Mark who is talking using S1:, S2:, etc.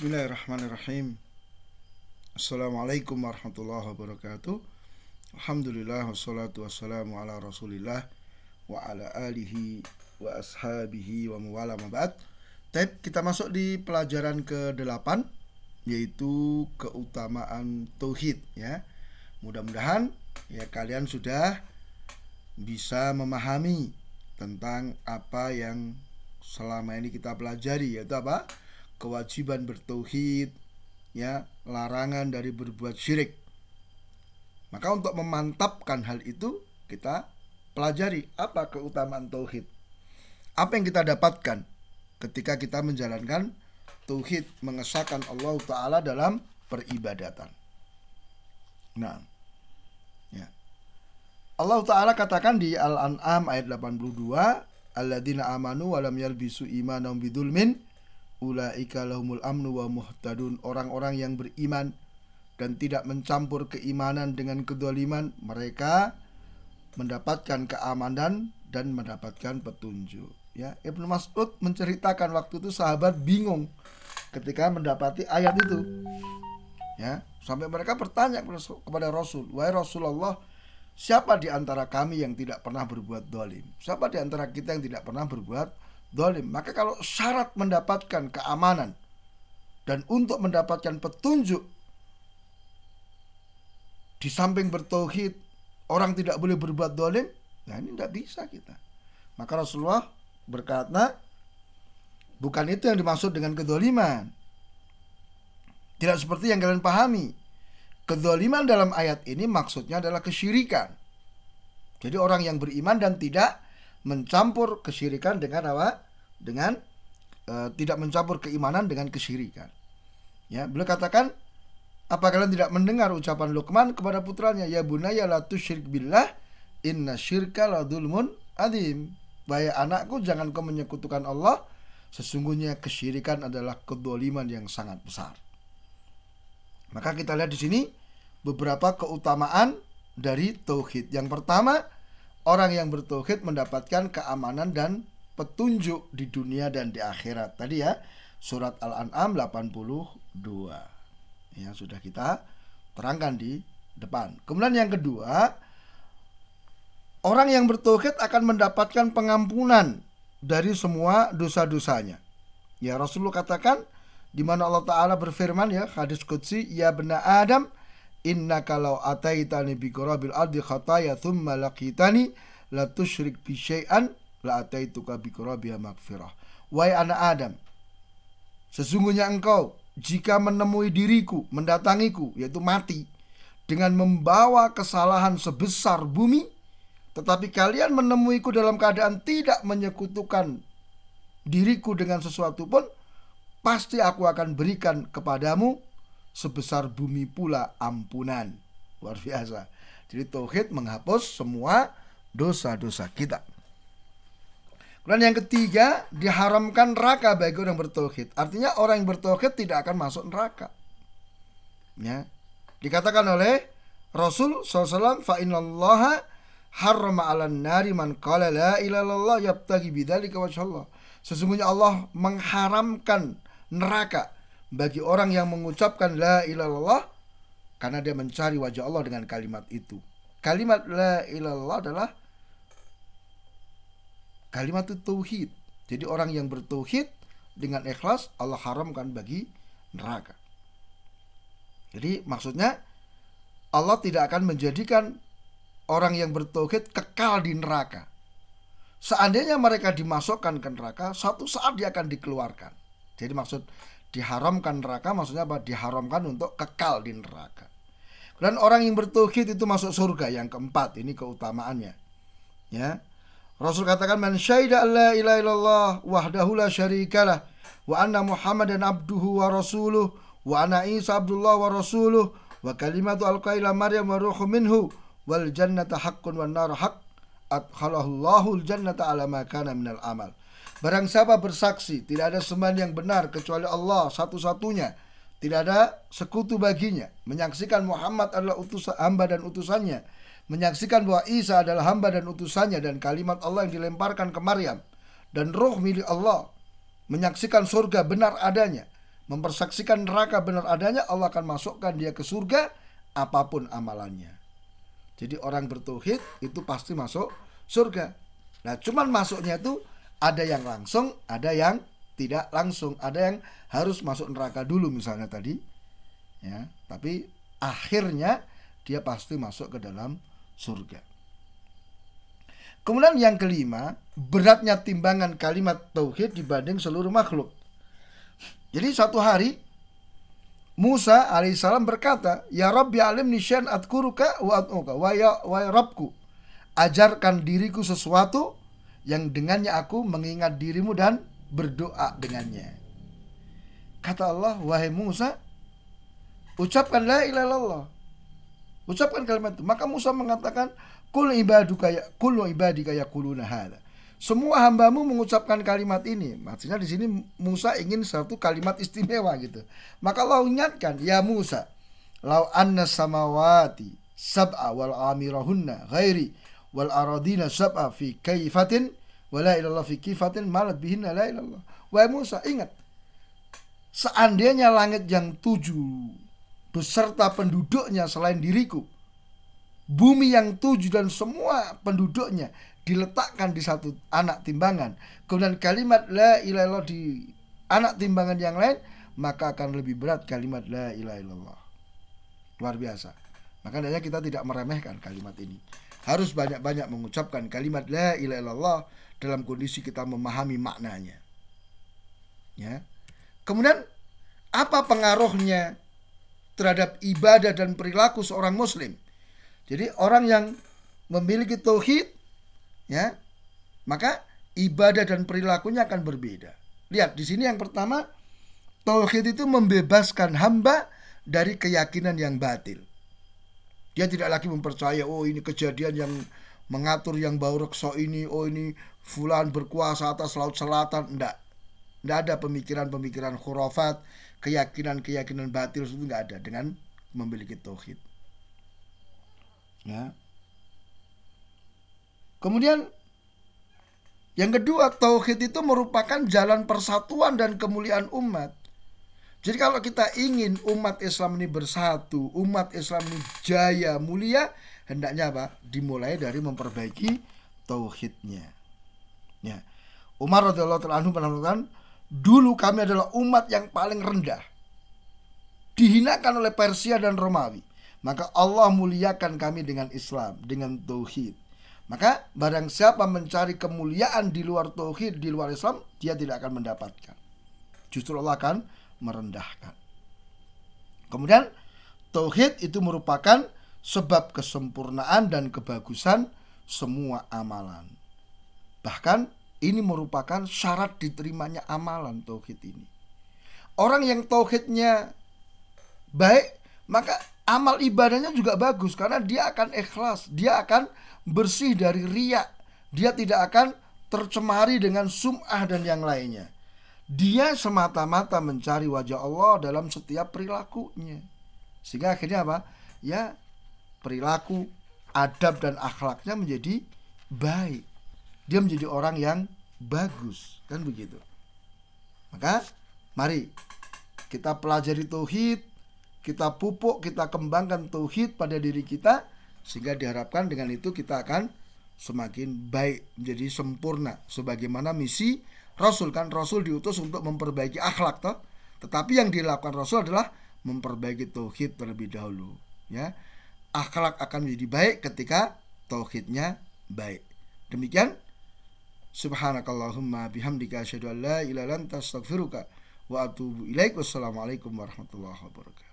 S1: Bismillahirrahmanirrahim Assalamualaikum warahmatullahi wabarakatuh Alhamdulillah wassalatu wassalamu ala rasulillah Wa ala alihi wa ashabihi wa muwala mabat Taip, kita masuk di pelajaran ke-8 Yaitu keutamaan Tauhid ya Mudah-mudahan ya kalian sudah bisa memahami tentang apa yang selama ini kita pelajari yaitu apa? kewajiban bertauhid, ya, larangan dari berbuat syirik. Maka untuk memantapkan hal itu kita pelajari apa keutamaan tauhid. Apa yang kita dapatkan ketika kita menjalankan tauhid mengesahkan Allah taala dalam peribadatan. Nah, ya. Allah taala katakan di Al-An'am ayat 82, "Alladzina amanu walam yalbisu imanahum bidulmin. Ulaika lahumul amnu wa muhtadun Orang-orang yang beriman dan tidak mencampur keimanan dengan kedoliman Mereka mendapatkan keamanan dan mendapatkan petunjuk ya Ibnu Mas'ud menceritakan waktu itu sahabat bingung ketika mendapati ayat itu ya sampai mereka bertanya kepada Rasul wahai Rasulullah siapa di antara kami yang tidak pernah berbuat dolim siapa di antara kita yang tidak pernah berbuat dolim. Maka kalau syarat mendapatkan keamanan dan untuk mendapatkan petunjuk di samping bertauhid orang tidak boleh berbuat dolim, nah ini tidak bisa kita. Maka Rasulullah berkata, bukan itu yang dimaksud dengan kedoliman. Tidak seperti yang kalian pahami. Kedoliman dalam ayat ini maksudnya adalah kesyirikan. Jadi orang yang beriman dan tidak mencampur kesyirikan dengan apa? Dengan e, tidak mencampur keimanan dengan kesyirikan. Ya, beliau katakan apa kalian tidak mendengar ucapan Luqman kepada putranya, "Ya bunaya la tu tusyrik billah, inna syirka la dzulmun adzim." Bahaya anakku jangan kau menyekutukan Allah, sesungguhnya kesyirikan adalah kedoliman yang sangat besar. Maka kita lihat di sini beberapa keutamaan dari tauhid. Yang pertama, Orang yang bertauhid mendapatkan keamanan dan petunjuk di dunia dan di akhirat. Tadi ya, surat Al-An'am 82 yang sudah kita terangkan di depan. Kemudian yang kedua, orang yang bertauhid akan mendapatkan pengampunan dari semua dosa-dosanya. Ya Rasulullah katakan di mana Allah Taala berfirman ya hadis qudsi ya bena Adam Inna kalau ataitani bi qurabil ardi khataya thumma laqitani la tusyrik bi syai'an la ataituka bi qurabiha magfirah. Wahai anak Adam, sesungguhnya engkau jika menemui diriku, mendatangiku, yaitu mati, dengan membawa kesalahan sebesar bumi, tetapi kalian menemuiku dalam keadaan tidak menyekutukan diriku dengan sesuatu pun, pasti aku akan berikan kepadamu sebesar bumi pula ampunan. Luar biasa. Jadi tauhid menghapus semua dosa-dosa kita. Kemudian yang ketiga, diharamkan neraka bagi orang yang bertauhid. Artinya orang yang bertauhid tidak akan masuk neraka. Ya. Dikatakan oleh Rasul SAW, fa innallaha harrama ala nari man qala la ilallah yabtagi yabtaghi bidzalika Sesungguhnya Allah mengharamkan neraka bagi orang yang mengucapkan la ilallah karena dia mencari wajah Allah dengan kalimat itu. Kalimat la ilallah adalah kalimat tauhid. Jadi orang yang bertauhid dengan ikhlas Allah haramkan bagi neraka. Jadi maksudnya Allah tidak akan menjadikan orang yang bertauhid kekal di neraka. Seandainya mereka dimasukkan ke neraka, satu saat dia akan dikeluarkan. Jadi maksud diharamkan neraka maksudnya apa? Diharamkan untuk kekal di neraka. Dan orang yang bertuhid itu masuk surga yang keempat, ini keutamaannya. Ya. Rasul katakan man syaida alla ilaha illallah wahdahu la syarikalah wa anna Muhammadan abduhu wa rasuluh wa ana Isa abdullah wa rasuluh wa kalimatu alqaila Maryam wa ruhu minhu wal jannata haqqun wan nar haqq adkhalahu Allahul jannata ala ma kana minal amal. Barang siapa bersaksi, tidak ada sembahan yang benar kecuali Allah satu-satunya. Tidak ada sekutu baginya. Menyaksikan Muhammad adalah utusan hamba dan utusannya. Menyaksikan bahwa Isa adalah hamba dan utusannya dan kalimat Allah yang dilemparkan ke Maryam dan roh milik Allah. Menyaksikan surga benar adanya. Mempersaksikan neraka benar adanya, Allah akan masukkan dia ke surga apapun amalannya. Jadi orang bertuhid itu pasti masuk surga. Nah, cuman masuknya itu ada yang langsung, ada yang tidak langsung, ada yang harus masuk neraka dulu misalnya tadi. Ya, tapi akhirnya dia pasti masuk ke dalam surga. Kemudian yang kelima, beratnya timbangan kalimat tauhid dibanding seluruh makhluk. Jadi satu hari Musa alaihissalam berkata, Ya Rabbi alim nisyan atkuruka wa at'uka wa ya, wa ya Rabbku, Ajarkan diriku sesuatu yang dengannya aku mengingat dirimu dan berdoa dengannya. Kata Allah, wahai Musa, ucapkan la ilaha illallah. Ucapkan kalimat itu. Maka Musa mengatakan, kul ibaduka ya kul ibadika kuluna hada. Semua hambamu mengucapkan kalimat ini. Maksudnya di sini Musa ingin satu kalimat istimewa gitu. Maka Allah ingatkan, ya Musa, lau anna samawati sab'a wal amirahunna ghairi wal aradina sab'a fi kaifatin wa ilallah fi kifatin ma bihin la ilallah. wa Musa, ingat. Seandainya langit yang tujuh beserta penduduknya selain diriku, bumi yang tujuh dan semua penduduknya diletakkan di satu anak timbangan. Kemudian kalimat la ilallah di anak timbangan yang lain, maka akan lebih berat kalimat la ilaha Luar biasa. Makanya kita tidak meremehkan kalimat ini harus banyak-banyak mengucapkan kalimat la ilaha illallah dalam kondisi kita memahami maknanya. Ya. Kemudian apa pengaruhnya terhadap ibadah dan perilaku seorang muslim? Jadi orang yang memiliki tauhid ya, maka ibadah dan perilakunya akan berbeda. Lihat di sini yang pertama tauhid itu membebaskan hamba dari keyakinan yang batil. Dia tidak lagi mempercaya, oh ini kejadian yang mengatur yang Baurekso ini, oh ini fulan berkuasa atas laut selatan. Enggak. Enggak ada pemikiran-pemikiran khurafat, keyakinan-keyakinan batil itu tidak ada dengan memiliki tauhid. Ya. Kemudian yang kedua, tauhid itu merupakan jalan persatuan dan kemuliaan umat. Jadi kalau kita ingin umat Islam ini bersatu, umat Islam ini jaya, mulia, hendaknya apa? Dimulai dari memperbaiki tauhidnya. Ya. Umar radhiyallahu anhu pernah mengatakan, "Dulu kami adalah umat yang paling rendah, dihinakan oleh Persia dan Romawi. Maka Allah muliakan kami dengan Islam, dengan tauhid." Maka barang siapa mencari kemuliaan di luar tauhid, di luar Islam, dia tidak akan mendapatkan. Justru Allah akan merendahkan. Kemudian tauhid itu merupakan sebab kesempurnaan dan kebagusan semua amalan. Bahkan ini merupakan syarat diterimanya amalan tauhid ini. Orang yang tauhidnya baik, maka amal ibadahnya juga bagus karena dia akan ikhlas, dia akan bersih dari riak, dia tidak akan tercemari dengan sum'ah dan yang lainnya. Dia semata-mata mencari wajah Allah dalam setiap perilakunya. Sehingga akhirnya apa? Ya perilaku, adab dan akhlaknya menjadi baik. Dia menjadi orang yang bagus, kan begitu. Maka mari kita pelajari tauhid, kita pupuk, kita kembangkan tauhid pada diri kita sehingga diharapkan dengan itu kita akan semakin baik menjadi sempurna sebagaimana misi Rasul kan Rasul diutus untuk memperbaiki akhlak toh. Tetapi yang dilakukan Rasul adalah memperbaiki tauhid terlebih dahulu ya. Akhlak akan menjadi baik ketika tauhidnya baik. Demikian Subhanakallahumma bihamdika asyhadu an la ilaha illa anta astaghfiruka wa atubu ilaik. Wassalamualaikum warahmatullahi wabarakatuh.